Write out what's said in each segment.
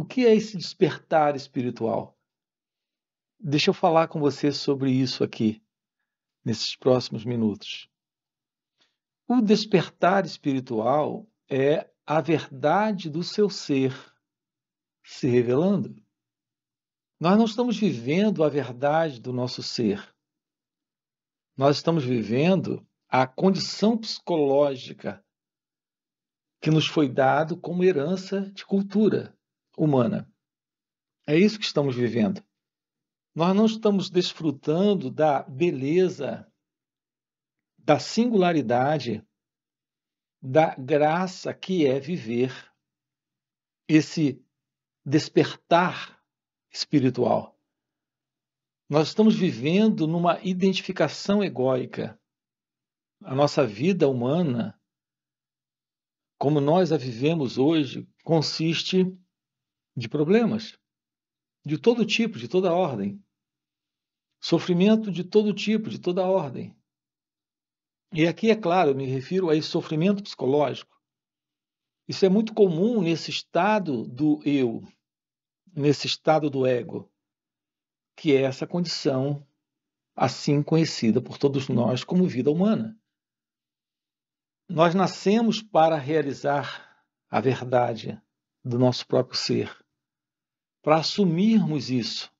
O que é esse despertar espiritual? Deixa eu falar com você sobre isso aqui, nesses próximos minutos. O despertar espiritual é a verdade do seu ser se revelando. Nós não estamos vivendo a verdade do nosso ser. Nós estamos vivendo a condição psicológica que nos foi dado como herança de cultura humana. É isso que estamos vivendo. Nós não estamos desfrutando da beleza, da singularidade, da graça que é viver esse despertar espiritual. Nós estamos vivendo numa identificação egóica. A nossa vida humana, como nós a vivemos hoje, consiste de problemas de todo tipo, de toda ordem. Sofrimento de todo tipo, de toda ordem. E aqui, é claro, eu me refiro a esse sofrimento psicológico. Isso é muito comum nesse estado do eu, nesse estado do ego, que é essa condição assim conhecida por todos nós como vida humana. Nós nascemos para realizar a verdade, do nosso próprio ser, para assumirmos isso.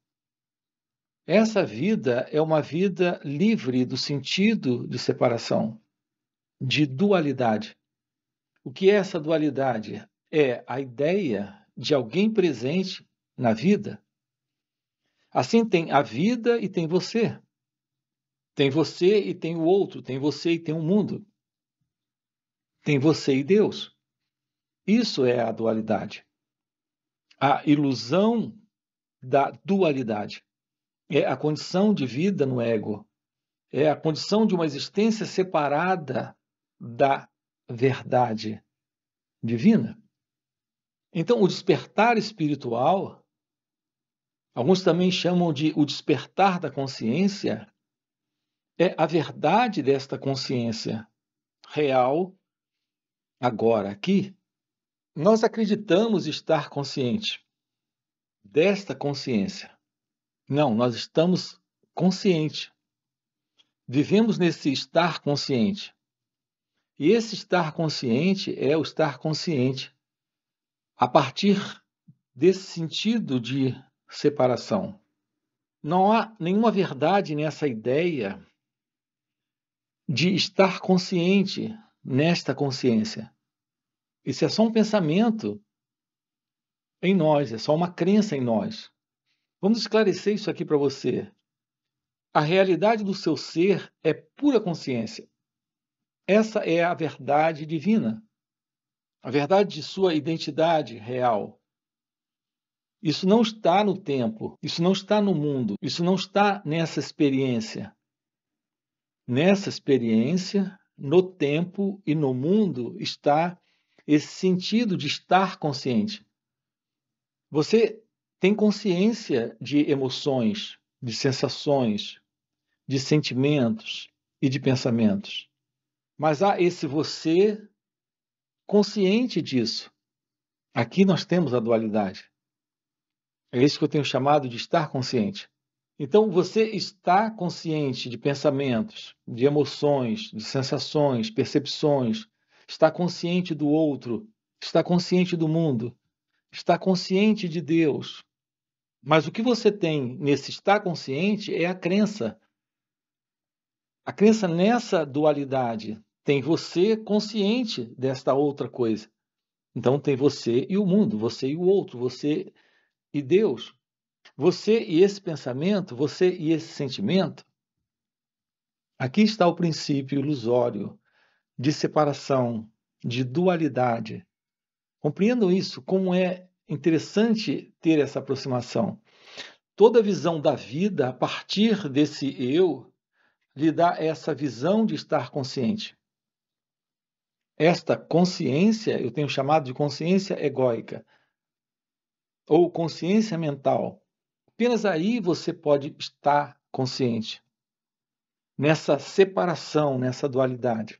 Essa vida é uma vida livre do sentido de separação, de dualidade. O que é essa dualidade? É a ideia de alguém presente na vida. Assim tem a vida e tem você. Tem você e tem o outro, tem você e tem o mundo. Tem você e Deus. Isso é a dualidade. A ilusão da dualidade. É a condição de vida no ego. É a condição de uma existência separada da verdade divina. Então, o despertar espiritual, alguns também chamam de o despertar da consciência, é a verdade desta consciência real, agora, aqui, nós acreditamos estar consciente desta consciência. Não, nós estamos consciente. Vivemos nesse estar consciente. E esse estar consciente é o estar consciente a partir desse sentido de separação. Não há nenhuma verdade nessa ideia de estar consciente nesta consciência. Isso é só um pensamento em nós, é só uma crença em nós. Vamos esclarecer isso aqui para você. A realidade do seu ser é pura consciência. Essa é a verdade divina, a verdade de sua identidade real. Isso não está no tempo, isso não está no mundo, isso não está nessa experiência. Nessa experiência, no tempo e no mundo está esse sentido de estar consciente. Você tem consciência de emoções, de sensações, de sentimentos e de pensamentos. Mas há esse você consciente disso. Aqui nós temos a dualidade. É isso que eu tenho chamado de estar consciente. Então você está consciente de pensamentos, de emoções, de sensações, percepções, está consciente do outro, está consciente do mundo, está consciente de Deus. Mas o que você tem nesse estar consciente é a crença. A crença nessa dualidade tem você consciente desta outra coisa. Então tem você e o mundo, você e o outro, você e Deus. Você e esse pensamento, você e esse sentimento. Aqui está o princípio ilusório de separação, de dualidade. Compreendam isso, como é interessante ter essa aproximação. Toda visão da vida a partir desse eu lhe dá essa visão de estar consciente. Esta consciência, eu tenho chamado de consciência egóica ou consciência mental. Apenas aí você pode estar consciente nessa separação, nessa dualidade.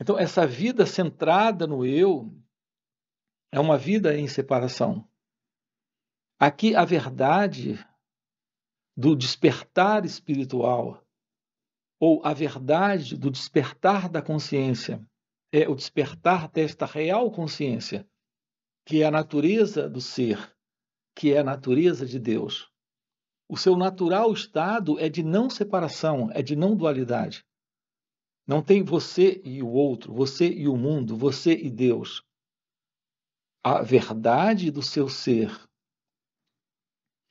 Então, essa vida centrada no eu é uma vida em separação. Aqui, a verdade do despertar espiritual, ou a verdade do despertar da consciência, é o despertar desta real consciência, que é a natureza do ser, que é a natureza de Deus. O seu natural estado é de não separação, é de não dualidade. Não tem você e o outro, você e o mundo, você e Deus. A verdade do seu ser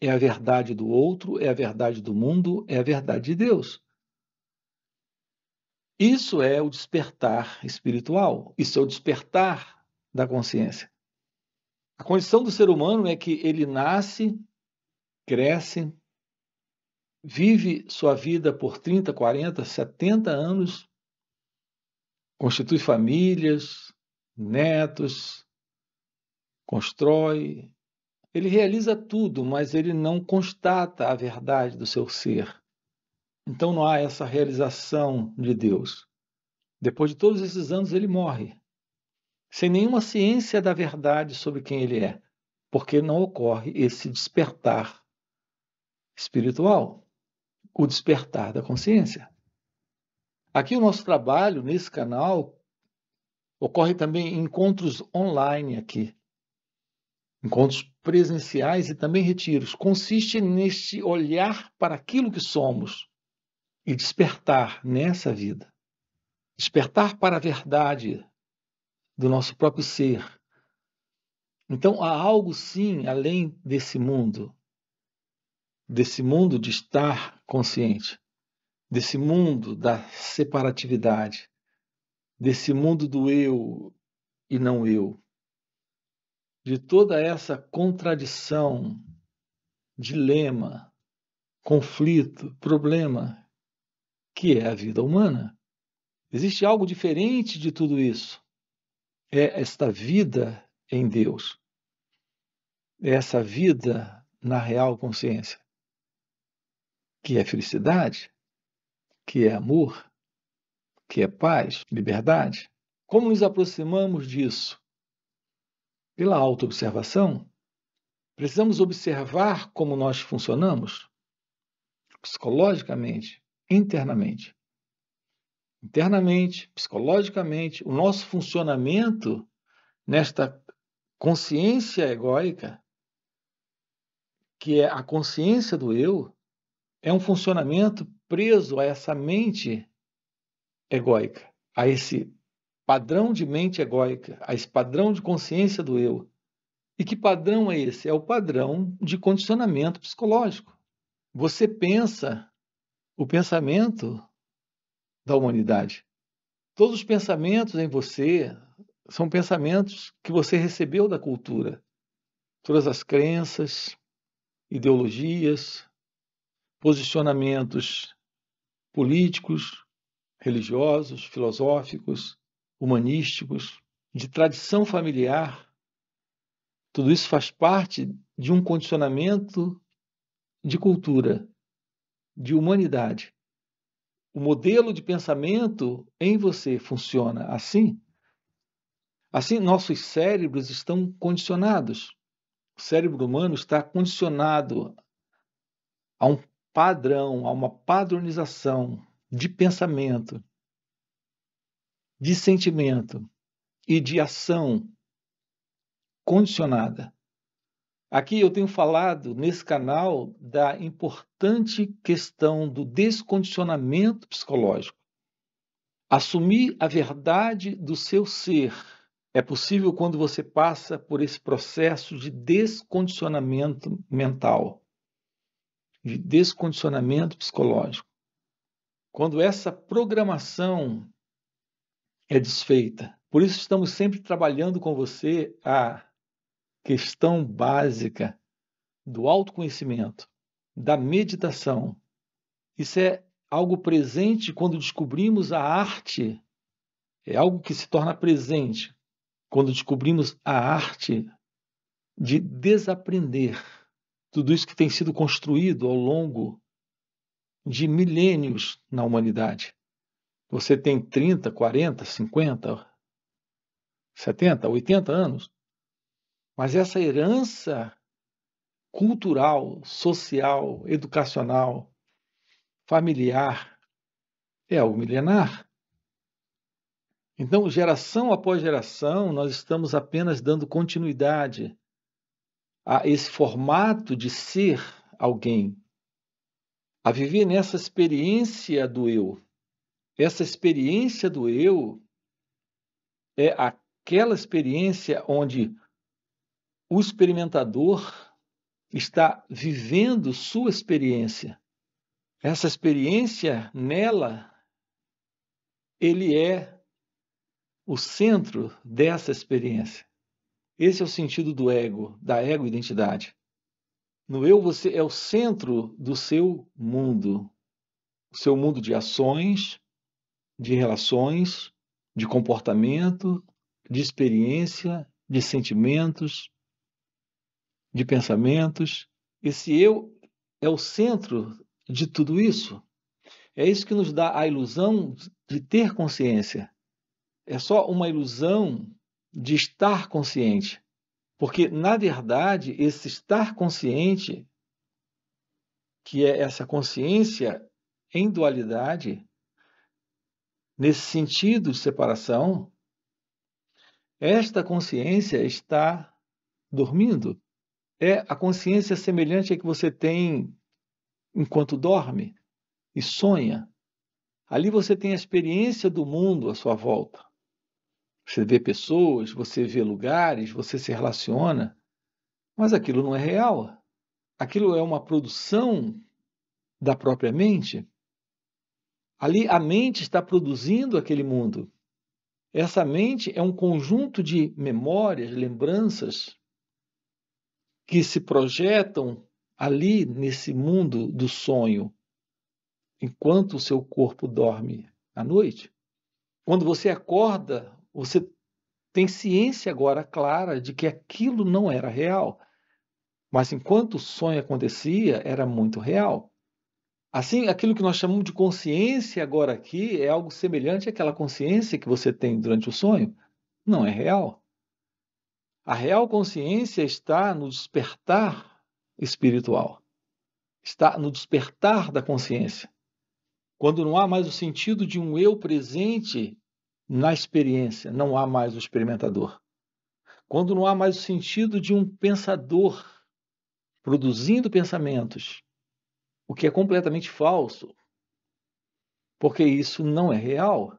é a verdade do outro, é a verdade do mundo, é a verdade de Deus. Isso é o despertar espiritual, isso é o despertar da consciência. A condição do ser humano é que ele nasce, cresce, vive sua vida por 30, 40, 70 anos constitui famílias, netos, constrói. Ele realiza tudo, mas ele não constata a verdade do seu ser. Então não há essa realização de Deus. Depois de todos esses anos, ele morre, sem nenhuma ciência da verdade sobre quem ele é, porque não ocorre esse despertar espiritual, o despertar da consciência. Aqui o nosso trabalho nesse canal ocorre também encontros online aqui. Encontros presenciais e também retiros. Consiste neste olhar para aquilo que somos e despertar nessa vida. Despertar para a verdade do nosso próprio ser. Então há algo sim além desse mundo, desse mundo de estar consciente desse mundo da separatividade, desse mundo do eu e não eu, de toda essa contradição, dilema, conflito, problema que é a vida humana. Existe algo diferente de tudo isso. É esta vida em Deus. É essa vida na real consciência, que é felicidade, que é amor, que é paz, liberdade? Como nos aproximamos disso? Pela autoobservação? Precisamos observar como nós funcionamos psicologicamente, internamente. Internamente, psicologicamente, o nosso funcionamento nesta consciência egóica, que é a consciência do eu, é um funcionamento preso a essa mente egóica, a esse padrão de mente egóica, a esse padrão de consciência do eu. E que padrão é esse? É o padrão de condicionamento psicológico. Você pensa o pensamento da humanidade. Todos os pensamentos em você são pensamentos que você recebeu da cultura. Todas as crenças, ideologias, posicionamentos políticos, religiosos, filosóficos, humanísticos, de tradição familiar. Tudo isso faz parte de um condicionamento de cultura, de humanidade. O modelo de pensamento em você funciona assim? Assim, nossos cérebros estão condicionados. O cérebro humano está condicionado a um padrão, a uma padronização de pensamento, de sentimento e de ação condicionada. Aqui eu tenho falado nesse canal da importante questão do descondicionamento psicológico. Assumir a verdade do seu ser é possível quando você passa por esse processo de descondicionamento mental de descondicionamento psicológico. Quando essa programação é desfeita, por isso estamos sempre trabalhando com você a questão básica do autoconhecimento, da meditação. Isso é algo presente quando descobrimos a arte. É algo que se torna presente quando descobrimos a arte de desaprender tudo isso que tem sido construído ao longo de milênios na humanidade. Você tem 30, 40, 50, 70, 80 anos, mas essa herança cultural, social, educacional, familiar é algo milenar. Então, geração após geração, nós estamos apenas dando continuidade a esse formato de ser alguém, a viver nessa experiência do eu. Essa experiência do eu é aquela experiência onde o experimentador está vivendo sua experiência. Essa experiência nela, ele é o centro dessa experiência. Esse é o sentido do ego, da ego-identidade. No eu, você é o centro do seu mundo. O seu mundo de ações, de relações, de comportamento, de experiência, de sentimentos, de pensamentos. Esse eu é o centro de tudo isso. É isso que nos dá a ilusão de ter consciência. É só uma ilusão de estar consciente. Porque, na verdade, esse estar consciente, que é essa consciência em dualidade, nesse sentido de separação, esta consciência está dormindo. É a consciência semelhante à que você tem enquanto dorme e sonha. Ali você tem a experiência do mundo à sua volta. Você vê pessoas, você vê lugares, você se relaciona, mas aquilo não é real. Aquilo é uma produção da própria mente. Ali a mente está produzindo aquele mundo. Essa mente é um conjunto de memórias, lembranças que se projetam ali nesse mundo do sonho, enquanto o seu corpo dorme à noite. Quando você acorda, você tem ciência agora clara de que aquilo não era real. Mas enquanto o sonho acontecia, era muito real. Assim, aquilo que nós chamamos de consciência agora aqui é algo semelhante àquela consciência que você tem durante o sonho. Não é real. A real consciência está no despertar espiritual, está no despertar da consciência. Quando não há mais o sentido de um eu presente na experiência não há mais o experimentador. Quando não há mais o sentido de um pensador produzindo pensamentos, o que é completamente falso, porque isso não é real.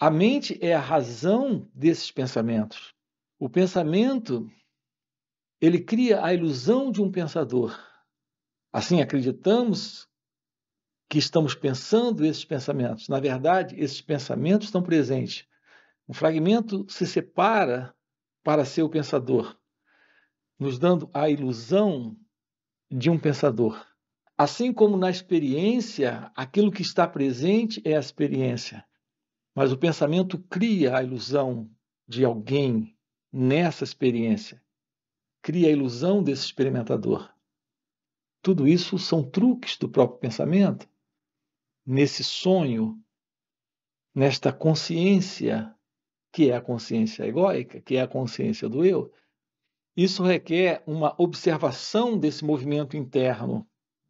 A mente é a razão desses pensamentos. O pensamento ele cria a ilusão de um pensador. Assim acreditamos que estamos pensando esses pensamentos. Na verdade, esses pensamentos estão presentes. Um fragmento se separa para ser o pensador, nos dando a ilusão de um pensador. Assim como na experiência, aquilo que está presente é a experiência, mas o pensamento cria a ilusão de alguém nessa experiência, cria a ilusão desse experimentador. Tudo isso são truques do próprio pensamento nesse sonho, nesta consciência, que é a consciência egóica, que é a consciência do eu, isso requer uma observação desse movimento interno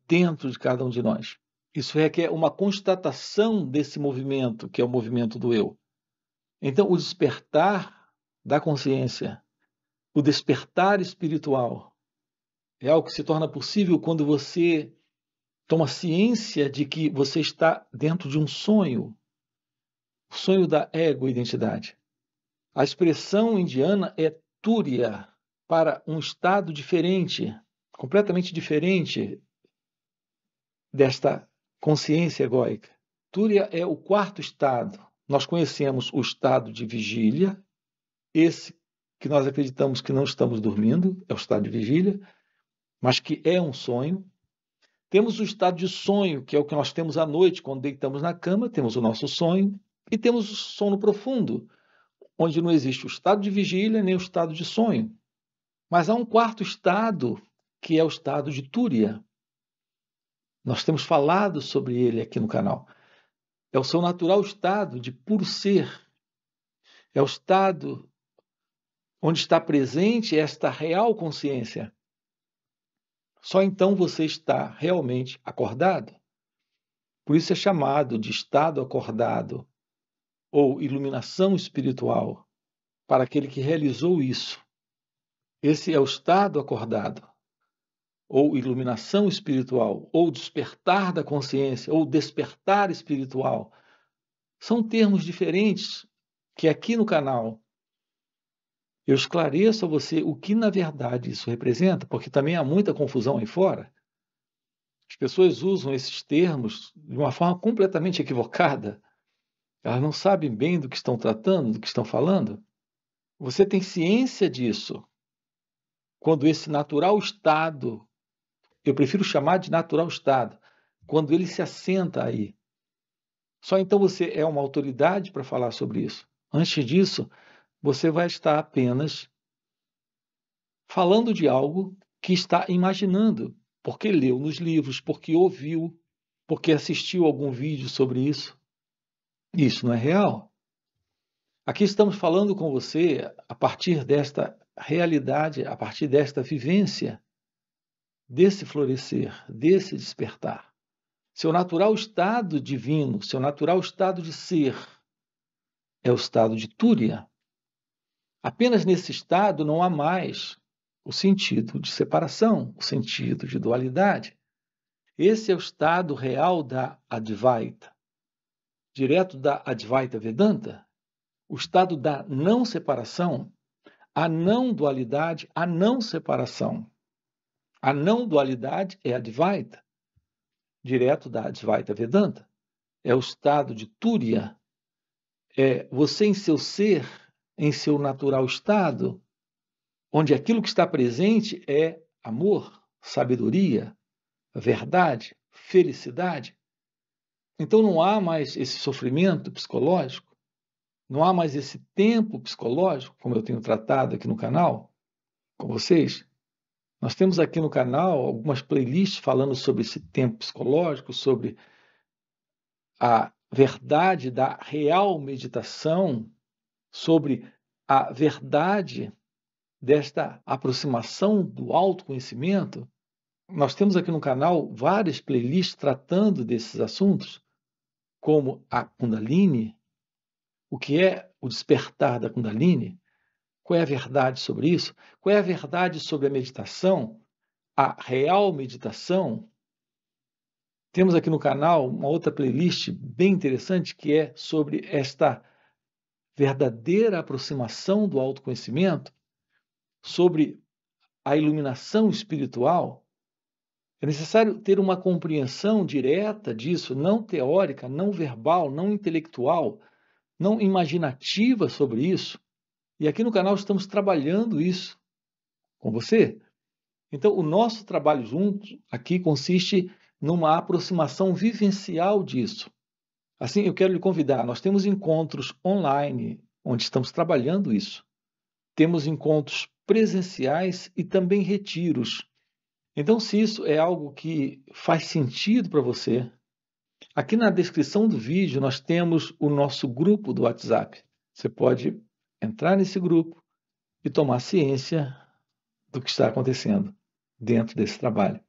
dentro de cada um de nós. Isso requer uma constatação desse movimento, que é o movimento do eu. Então, o despertar da consciência, o despertar espiritual, é algo que se torna possível quando você Toma ciência de que você está dentro de um sonho, o sonho da ego-identidade. A expressão indiana é Túria para um estado diferente, completamente diferente desta consciência egóica. Túria é o quarto estado. Nós conhecemos o estado de vigília, esse que nós acreditamos que não estamos dormindo, é o estado de vigília, mas que é um sonho. Temos o estado de sonho, que é o que nós temos à noite quando deitamos na cama, temos o nosso sonho, e temos o sono profundo, onde não existe o estado de vigília nem o estado de sonho. Mas há um quarto estado, que é o estado de Túria. Nós temos falado sobre ele aqui no canal. É o seu natural estado de puro ser. É o estado onde está presente esta real consciência. Só então você está realmente acordado. Por isso é chamado de estado acordado ou iluminação espiritual para aquele que realizou isso. Esse é o estado acordado ou iluminação espiritual, ou despertar da consciência, ou despertar espiritual, são termos diferentes que aqui no canal eu esclareço a você o que na verdade isso representa, porque também há muita confusão aí fora. As pessoas usam esses termos de uma forma completamente equivocada. Elas não sabem bem do que estão tratando, do que estão falando. Você tem ciência disso. Quando esse natural estado, eu prefiro chamar de natural estado, quando ele se assenta aí. Só então você é uma autoridade para falar sobre isso. Antes disso, você vai estar apenas falando de algo que está imaginando, porque leu nos livros, porque ouviu, porque assistiu algum vídeo sobre isso. Isso não é real. Aqui estamos falando com você a partir desta realidade, a partir desta vivência, desse florescer, desse despertar. Seu natural estado divino, seu natural estado de ser, é o estado de Túria. Apenas nesse estado não há mais o sentido de separação, o sentido de dualidade. Esse é o estado real da Advaita, direto da Advaita Vedanta, o estado da não separação, a não dualidade, a não separação. A não dualidade é Advaita, direto da Advaita Vedanta. É o estado de Turiya. É você em seu ser em seu natural estado, onde aquilo que está presente é amor, sabedoria, verdade, felicidade. Então não há mais esse sofrimento psicológico, não há mais esse tempo psicológico, como eu tenho tratado aqui no canal com vocês. Nós temos aqui no canal algumas playlists falando sobre esse tempo psicológico, sobre a verdade da real meditação, sobre a verdade desta aproximação do autoconhecimento, nós temos aqui no canal várias playlists tratando desses assuntos, como a Kundalini, o que é o despertar da Kundalini, qual é a verdade sobre isso, qual é a verdade sobre a meditação, a real meditação. Temos aqui no canal uma outra playlist bem interessante que é sobre esta verdadeira aproximação do autoconhecimento, sobre a iluminação espiritual, é necessário ter uma compreensão direta disso, não teórica, não verbal, não intelectual, não imaginativa sobre isso. E aqui no canal estamos trabalhando isso com você. Então, o nosso trabalho junto aqui consiste numa aproximação vivencial disso. Assim, eu quero lhe convidar. Nós temos encontros online onde estamos trabalhando isso. Temos encontros presenciais e também retiros. Então, se isso é algo que faz sentido para você, aqui na descrição do vídeo nós temos o nosso grupo do WhatsApp. Você pode entrar nesse grupo e tomar ciência do que está acontecendo dentro desse trabalho.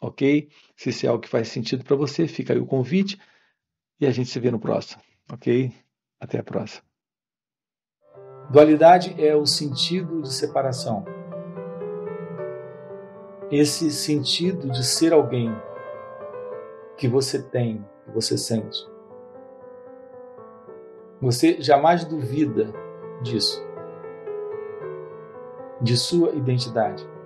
Ok? Se isso é algo que faz sentido para você, fica aí o convite e a gente se vê no próximo, ok? Até a próxima. Dualidade é o sentido de separação. Esse sentido de ser alguém que você tem, que você sente. Você jamais duvida disso, de sua identidade.